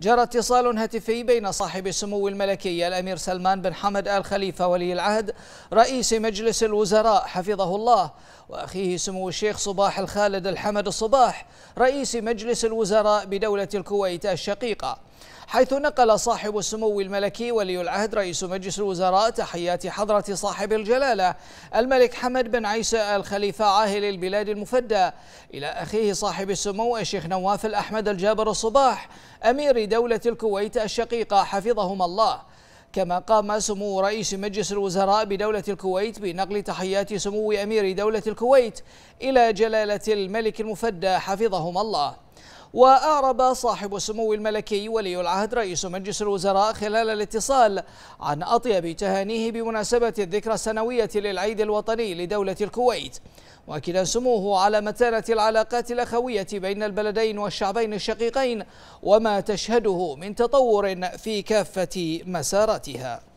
جرى اتصال هاتفي بين صاحب السمو الملكي الأمير سلمان بن حمد آل خليفة ولي العهد رئيس مجلس الوزراء حفظه الله وأخيه سمو الشيخ صباح الخالد الحمد الصباح رئيس مجلس الوزراء بدولة الكويت الشقيقة حيث نقل صاحب السمو الملكي ولي العهد رئيس مجلس الوزراء تحيات حضرة صاحب الجلالة الملك حمد بن عيسى الخليفة عاهل البلاد المفدى إلى أخيه صاحب السمو الشيخ نواف الأحمد الجابر الصباح أمير دولة الكويت الشقيقة حفظهم الله كما قام سمو رئيس مجلس الوزراء بدولة الكويت بنقل تحيات سمو أمير دولة الكويت إلى جلالة الملك المفدى حفظهم الله وأعرب صاحب السمو الملكي ولي العهد رئيس مجلس الوزراء خلال الاتصال عن أطيب تهانيه بمناسبة الذكرى السنوية للعيد الوطني لدولة الكويت مؤكدا سموه على متانة العلاقات الأخوية بين البلدين والشعبين الشقيقين وما تشهده من تطور في كافة مساراتها